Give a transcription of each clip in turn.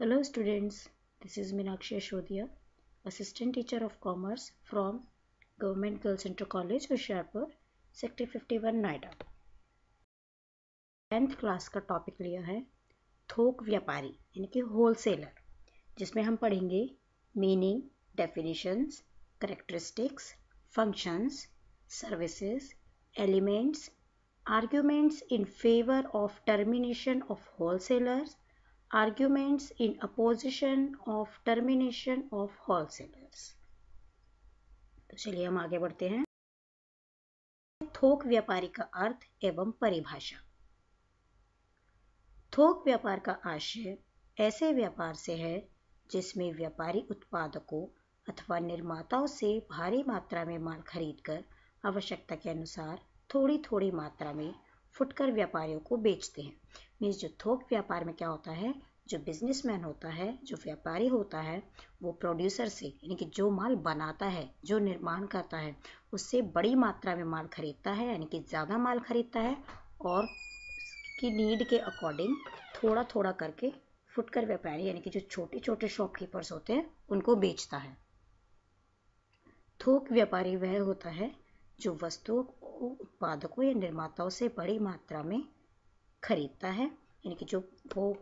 Hello students, this is Minakshi Ashodia, Assistant Teacher of Commerce from Government Girls Center College, Hoshiarpur, Sector 51, Noida. Tenth class का topic लिया है थोक व्यापारी यानी कि होलसेलर जिसमें हम पढ़ेंगे meaning definitions characteristics functions services elements arguments in favour of termination of wholesalers arguments in opposition of termination of wholesalers तो चलिए हम आगे बढ़ते हैं थोक व्यापारी का अर्थ एवं परिभाषा थोक व्यापार का आशय ऐसे व्यापार से है जिसमें व्यापारी उत्पादकों अथवा निर्माताओं से भारी मात्रा में माल खरीदकर आवश्यकता के अनुसार थोड़ी थोड़ी मात्रा में फुटकर व्यापारियों को बेचते हैं मीन्स जो थोक व्यापार में क्या होता है जो बिजनेसमैन होता है जो व्यापारी होता है वो प्रोड्यूसर से यानी कि जो माल बनाता है जो निर्माण करता है उससे बड़ी मात्रा में माल खरीदता है यानी कि ज़्यादा माल खरीदता है और की नीड के अकॉर्डिंग थोड़ा थोड़ा करके फुटकर व्यापारी यानी कि जो छोटे छोटे शॉपकीपर्स होते हैं उनको बेचता है थोक व्यापारी वह होता है जो वस्तुओं को उत्पादकों या निर्माताओं से बड़ी मात्रा में खरीदता है यानी कि जो वो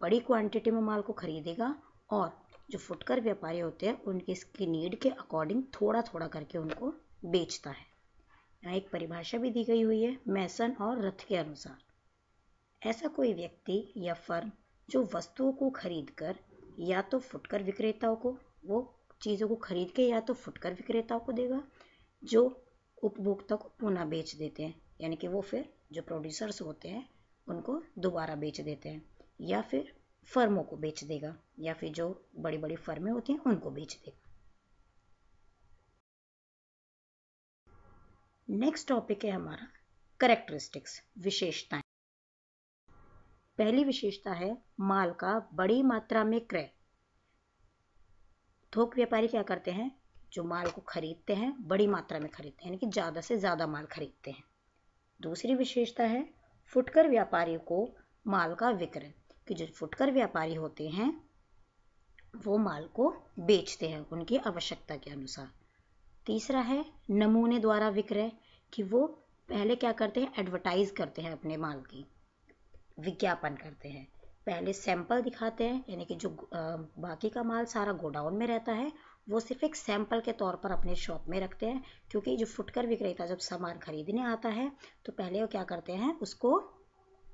बड़ी क्वांटिटी में माल को ख़रीदेगा और जो फुटकर व्यापारी होते हैं उनकी इसकी नीड के अकॉर्डिंग थोड़ा थोड़ा करके उनको बेचता है यहाँ एक परिभाषा भी दी गई हुई है मैसन और रथ के अनुसार ऐसा कोई व्यक्ति या फर्म जो वस्तुओं को खरीद कर या तो फुटकर विक्रेताओं को वो चीज़ों को खरीद के या तो फुटकर विक्रेताओं को देगा जो उपभोक्ता को पुनः बेच देते हैं यानी कि वो फिर जो प्रोड्यूसर्स होते हैं उनको दोबारा बेच देते हैं या फिर फर्मों को बेच देगा या फिर जो बड़ी बड़ी फर्में होती हैं उनको बेच देगा नेक्स्ट टॉपिक है हमारा करेक्टरिस्टिक्स विशेषताएं पहली विशेषता है माल का बड़ी मात्रा में क्रय थोक व्यापारी क्या करते हैं जो माल को खरीदते हैं बड़ी मात्रा में खरीदते हैं यानी कि ज़्यादा से ज़्यादा माल खरीदते हैं दूसरी विशेषता है फुटकर व्यापारियों को माल का विक्रय कि जो फुटकर व्यापारी होते हैं वो माल को बेचते हैं उनकी आवश्यकता के अनुसार तीसरा है नमूने द्वारा विक्रय कि वो पहले क्या करते हैं एडवर्टाइज करते हैं अपने माल की विज्ञापन करते हैं पहले सैंपल दिखाते हैं यानी कि जो बाकी का माल सारा गोडाउन में रहता है वो सिर्फ एक सैंपल के तौर पर अपने शॉप में रखते हैं क्योंकि जो फुटकर विक्रेता जब सामान खरीदने आता है तो पहले वो क्या करते हैं उसको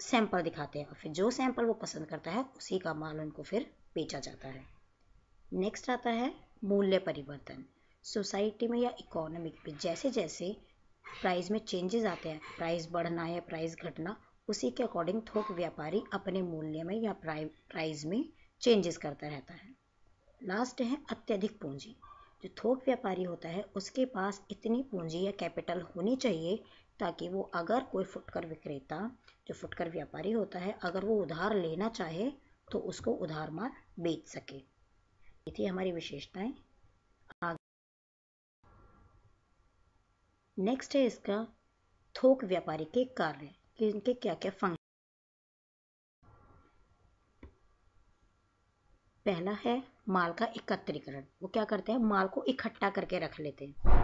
सैंपल दिखाते हैं और फिर जो सैंपल वो पसंद करता है उसी का माल उनको फिर बेचा जाता है नेक्स्ट आता है मूल्य परिवर्तन सोसाइटी में या इकोनॉमिक में जैसे जैसे प्राइस में चेंजेस आते हैं प्राइस बढ़ना या प्राइस घटना उसी के अकॉर्डिंग थोक व्यापारी अपने मूल्य में या प्राइस में चेंजेस करता रहता है लास्ट है अत्यधिक पूंजी जो थोक व्यापारी होता है उसके पास इतनी पूंजी या कैपिटल होनी चाहिए ताकि वो अगर कोई फुटकर विक्रेता जो फुटकर व्यापारी होता है अगर वो उधार लेना चाहे तो उसको उधार मार बेच सके ये थी हमारी विशेषताएं नेक्स्ट है इसका थोक व्यापारी के कार्य कि इनके क्या क्या फंक्शन पहला है माल का एकत्रीकरण वो क्या करते हैं माल को इकट्ठा करके रख लेते हैं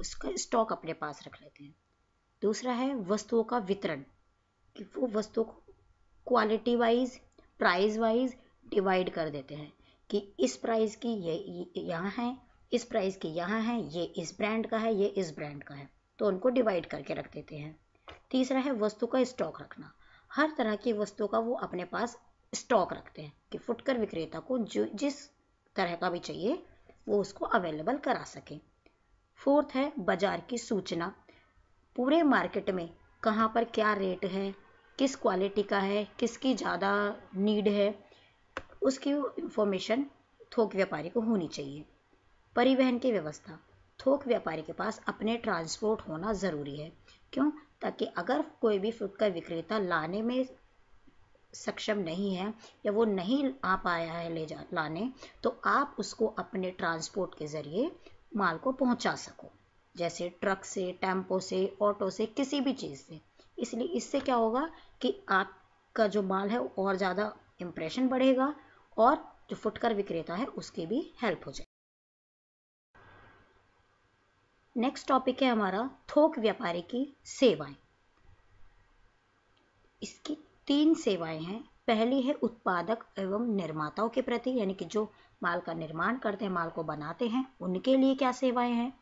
उसका स्टॉक अपने पास रख लेते हैं दूसरा है वस्तुओं का वितरण वो वस्तु को quality wise price wise divide कर देते हैं कि इस प्राइस की ये यहाँ है इस प्राइस की यहाँ है ये इस ब्रांड का है ये इस ब्रांड का है तो उनको डिवाइड करके रख देते हैं तीसरा है वस्तु का स्टॉक रखना हर तरह की वस्तु का वो अपने पास स्टॉक रखते हैं कि फुटकर विक्रेता को जो जिस तरह का भी चाहिए वो उसको अवेलेबल करा सकें फोर्थ है बाज़ार की सूचना पूरे मार्केट में कहाँ पर क्या रेट है किस क्वालिटी का है किसकी ज़्यादा नीड है उसकी इंफॉर्मेशन थोक व्यापारी को होनी चाहिए परिवहन की व्यवस्था थोक व्यापारी के पास अपने ट्रांसपोर्ट होना ज़रूरी है क्यों ताकि अगर कोई भी फुटकर विक्रेता लाने में सक्षम नहीं है या वो नहीं आ पाया है ले जा लाने तो आप उसको अपने ट्रांसपोर्ट के ज़रिए माल को पहुंचा सको जैसे ट्रक से टेम्पो से ऑटो से किसी भी चीज़ से इसलिए इससे क्या होगा कि आपका जो माल है और ज़्यादा इम्प्रेशन बढ़ेगा और जो फुटकर विक्रेता है उसकी भी हेल्प हो जाए नेक्स्ट टॉपिक है हमारा थोक व्यापारी की सेवाएं इसकी तीन सेवाएं हैं पहली है उत्पादक एवं निर्माताओं के प्रति यानी कि जो माल का निर्माण करते हैं माल को बनाते हैं उनके लिए क्या सेवाएं हैं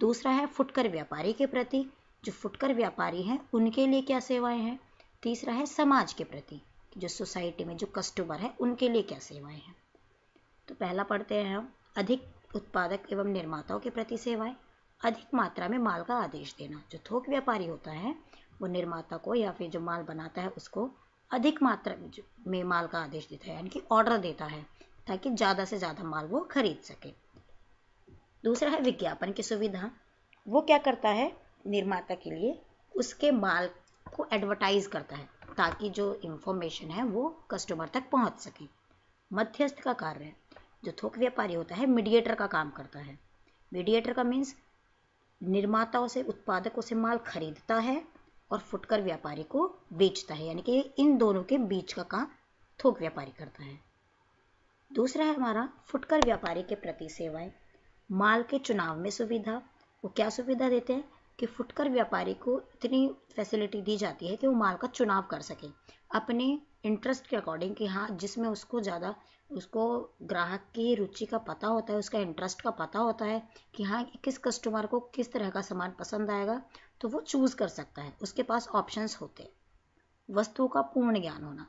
दूसरा है फुटकर व्यापारी के प्रति जो फुटकर व्यापारी हैं उनके लिए क्या सेवाएं हैं तीसरा है समाज के प्रति जो सोसाइटी में जो कस्टमर है उनके लिए क्या सेवाएं हैं तो पहला पढ़ते हैं हम अधिक उत्पादक एवं निर्माताओं के प्रति सेवाएं अधिक मात्रा में माल का आदेश देना जो थोक व्यापारी होता है वो निर्माता को या फिर जो माल बनाता है उसको अधिक मात्रा में माल का आदेश देता है यानी कि ऑर्डर देता है ताकि ज़्यादा से ज़्यादा माल वो खरीद सके दूसरा है विज्ञापन की सुविधा वो क्या करता है निर्माता के लिए उसके माल को एडवर्टाइज करता है ताकि जो इंफॉर्मेशन है वो कस्टमर तक पहुंच सके मध्यस्थ का कार्य जो थोक व्यापारी होता है मीडिएटर का काम करता है मीडिएटर का मीन्स निर्माताओं से उत्पादकों से माल खरीदता है और फुटकर व्यापारी को बेचता है यानी कि इन दोनों के बीच का काम थोक व्यापारी करता है दूसरा है हमारा फुटकर व्यापारी के प्रति सेवाएं माल के चुनाव में सुविधा वो क्या सुविधा देते हैं कि फुटकर व्यापारी को इतनी फैसिलिटी दी जाती है कि वो माल का चुनाव कर सके अपने इंटरेस्ट के अकॉर्डिंग कि हाँ जिसमें उसको ज़्यादा उसको ग्राहक की रुचि का पता होता है उसका इंटरेस्ट का पता होता है कि हाँ किस कस्टमर को किस तरह का सामान पसंद आएगा तो वो चूज़ कर सकता है उसके पास ऑप्शंस होते हैं वस्तुओं का पूर्ण ज्ञान होना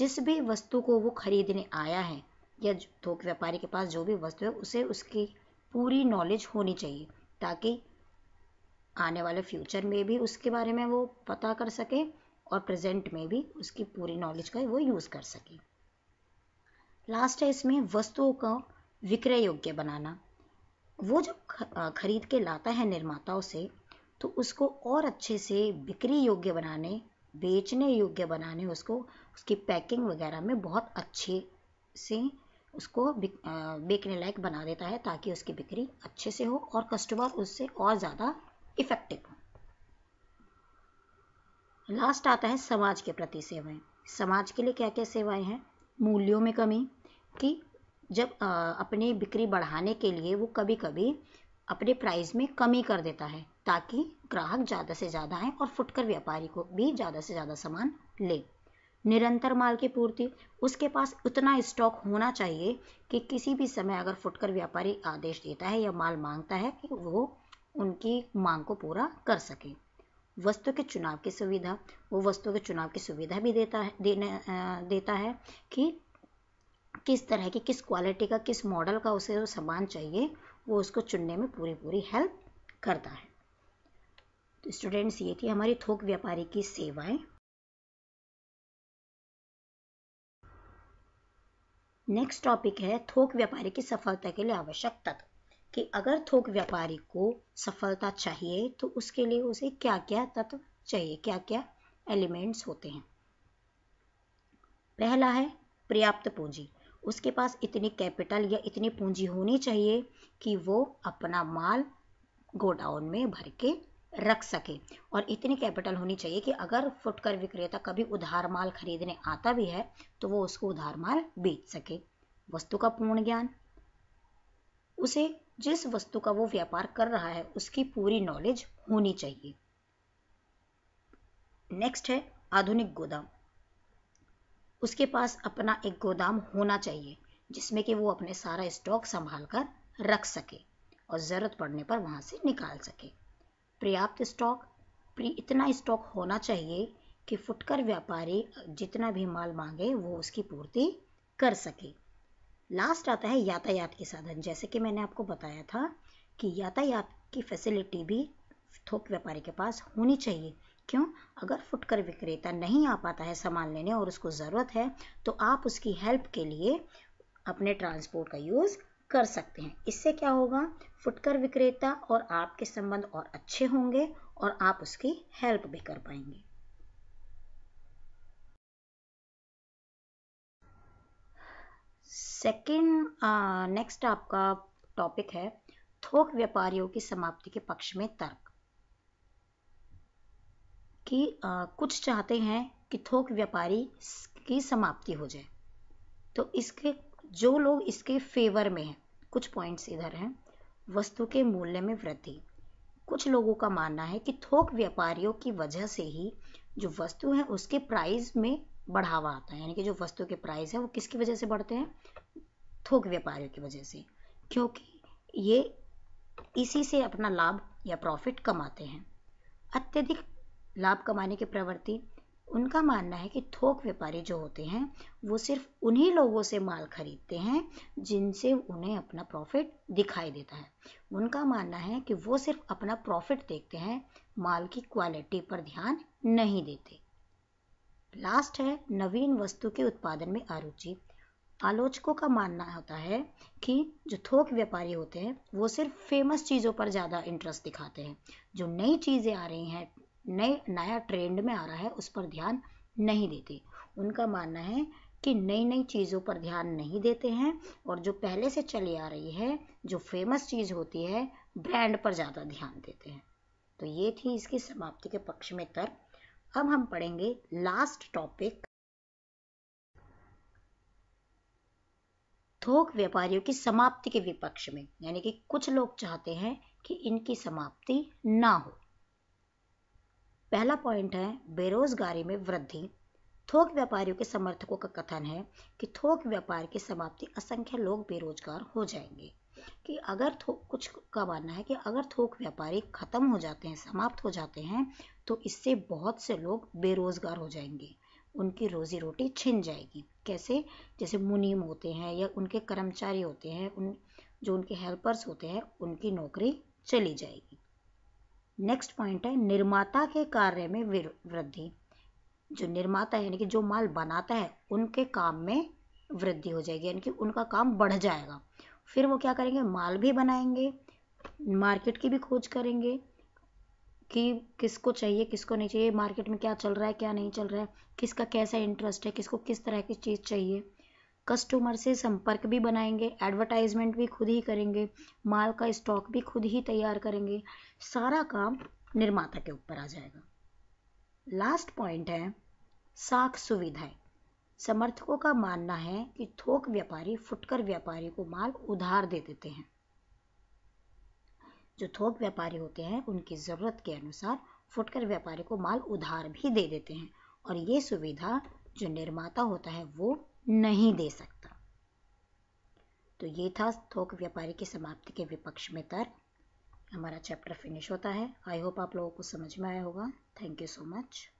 जिस भी वस्तु को वो खरीदने आया है या थोक व्यापारी के पास जो भी वस्तु है उसे उसकी पूरी नॉलेज होनी चाहिए ताकि आने वाले फ्यूचर में भी उसके बारे में वो पता कर सके और प्रेजेंट में भी उसकी पूरी नॉलेज का वो यूज़ कर सके लास्ट है इसमें वस्तुओं का विक्रय योग्य बनाना वो जब खरीद के लाता है निर्माताओं से तो उसको और अच्छे से बिक्री योग्य बनाने बेचने योग्य बनाने उसको उसकी पैकिंग वगैरह में बहुत अच्छे से उसको बेचने लायक बना देता है ताकि उसकी बिक्री अच्छे से हो और कस्टमर उससे और ज़्यादा इफेक्टिव लास्ट आता है समाज के प्रति सेवाएं समाज के लिए क्या क्या सेवाएं हैं मूल्यों में कमी कि जब अपनी बिक्री बढ़ाने के लिए वो कभी कभी अपने प्राइस में कमी कर देता है ताकि ग्राहक ज़्यादा से ज़्यादा आए और फुटकर व्यापारी को भी ज़्यादा से ज़्यादा सामान ले निरंतर माल की पूर्ति उसके पास उतना स्टॉक होना चाहिए कि किसी भी समय अगर फुटकर व्यापारी आदेश देता है या माल मांगता है कि वो उनकी मांग को पूरा कर सके वस्तु के चुनाव की सुविधा वो वस्तु के चुनाव की सुविधा भी देता है देने देता है कि किस तरह की किस क्वालिटी का किस मॉडल का उसे वो सामान चाहिए वो उसको चुनने में पूरी पूरी हेल्प करता है तो स्टूडेंट्स ये थी हमारी थोक व्यापारी की सेवाएं नेक्स्ट टॉपिक है थोक व्यापारी की सफलता के लिए आवश्यक तत्व कि अगर थोक व्यापारी को सफलता चाहिए तो उसके लिए उसे क्या क्या तत्व चाहिए क्या क्या एलिमेंट्स होते हैं पहला है पर्याप्त पूंजी उसके पास इतनी कैपिटल या इतनी पूंजी होनी चाहिए कि वो अपना माल गोडाउन में भर के रख सके और इतनी कैपिटल होनी चाहिए कि अगर फुटकर विक्रेता कभी उधार माल खरीदने आता भी है तो वो उसको उधार माल बेच सके वस्तु का पूर्ण ज्ञान उसे जिस वस्तु का वो व्यापार कर रहा है उसकी पूरी नॉलेज होनी चाहिए नेक्स्ट है आधुनिक गोदाम उसके पास अपना एक गोदाम होना चाहिए जिसमें कि वो अपने सारा स्टॉक संभाल कर रख सके और ज़रूरत पड़ने पर वहां से निकाल सके पर्याप्त स्टॉक इतना स्टॉक होना चाहिए कि फुटकर व्यापारी जितना भी माल मांगे वो उसकी पूर्ति कर सके लास्ट आता है यातायात के साधन जैसे कि मैंने आपको बताया था कि यातायात की फैसिलिटी भी थोक व्यापारी के पास होनी चाहिए क्यों अगर फुटकर विक्रेता नहीं आ पाता है सामान लेने और उसको ज़रूरत है तो आप उसकी हेल्प के लिए अपने ट्रांसपोर्ट का यूज़ कर सकते हैं इससे क्या होगा फुटकर विक्रेता और आपके संबंध और अच्छे होंगे और आप उसकी हेल्प भी कर पाएंगे सेकेंड नेक्स्ट आपका टॉपिक है थोक व्यापारियों की समाप्ति के पक्ष में तर्क कि uh, कुछ चाहते हैं कि थोक व्यापारी की समाप्ति हो जाए तो इसके जो लोग इसके फेवर में हैं कुछ पॉइंट्स इधर हैं वस्तु के मूल्य में वृद्धि कुछ लोगों का मानना है कि थोक व्यापारियों की वजह से ही जो वस्तु है उसके प्राइस में बढ़ावा आता है यानी कि जो वस्तु के प्राइस है वो किसकी वजह से बढ़ते हैं थोक व्यापारियों की वजह से क्योंकि ये इसी से अपना लाभ या प्रॉफिट कमाते हैं अत्यधिक लाभ कमाने की प्रवृत्ति उनका मानना है कि थोक व्यापारी जो होते हैं वो सिर्फ उन्हीं लोगों से माल खरीदते हैं जिनसे उन्हें अपना प्रॉफिट दिखाई देता है उनका मानना है कि वो सिर्फ अपना प्रॉफिट देखते हैं माल की क्वालिटी पर ध्यान नहीं देते लास्ट है नवीन वस्तु के उत्पादन में आरुचि आलोचकों का मानना होता है कि जो थोक व्यापारी होते हैं वो सिर्फ फेमस चीज़ों पर ज़्यादा इंटरेस्ट दिखाते हैं जो नई चीज़ें आ रही हैं नए नया ट्रेंड में आ रहा है उस पर ध्यान नहीं देते उनका मानना है कि नई नई चीज़ों पर ध्यान नहीं देते हैं और जो पहले से चली आ रही है जो फेमस चीज़ होती है ब्रांड पर ज़्यादा ध्यान देते हैं तो ये थी इसकी समाप्ति के पक्ष में तर्क अब हम पढ़ेंगे लास्ट टॉपिक थोक व्यापारियों की समाप्ति के विपक्ष में यानी कि कुछ लोग चाहते हैं कि इनकी समाप्ति ना हो पहला पॉइंट है बेरोजगारी में वृद्धि थोक व्यापारियों के समर्थकों का कथन है कि थोक व्यापार की समाप्ति असंख्य लोग बेरोजगार हो जाएंगे कि अगर थोक कुछ का मानना है कि अगर थोक व्यापारी ख़त्म हो जाते हैं समाप्त हो जाते हैं तो इससे बहुत से लोग बेरोज़गार हो जाएंगे उनकी रोज़ी रोटी छिन जाएगी कैसे जैसे मुनीम होते हैं या उनके कर्मचारी होते हैं उन जो उनके हेल्पर्स होते हैं उनकी नौकरी चली जाएगी नेक्स्ट पॉइंट है निर्माता के कार्य में वृद्धि जो निर्माता यानी कि जो माल बनाता है उनके काम में वृद्धि हो जाएगी यानी कि उनका काम बढ़ जाएगा फिर वो क्या करेंगे माल भी बनाएंगे मार्केट की भी खोज करेंगे कि किसको चाहिए किसको नहीं चाहिए मार्केट में क्या चल रहा है क्या नहीं चल रहा है किसका कैसा इंटरेस्ट है किसको किस तरह की चीज़ चाहिए कस्टमर से संपर्क भी बनाएंगे एडवर्टाइजमेंट भी खुद ही करेंगे माल का स्टॉक भी खुद ही तैयार करेंगे सारा काम निर्माता के ऊपर आ जाएगा लास्ट पॉइंट है साख सुविधाएं समर्थकों का मानना है कि थोक व्यापारी फुटकर व्यापारी को माल उधार दे देते हैं जो थोक व्यापारी होते हैं उनकी ज़रूरत के अनुसार फुटकर व्यापारी को माल उधार भी दे देते हैं और ये सुविधा जो निर्माता होता है वो नहीं दे सकता तो ये था थोक व्यापारी की समाप्ति के विपक्ष में तर्क हमारा चैप्टर फिनिश होता है आई होप आप लोगों को समझ में आया होगा थैंक यू सो मच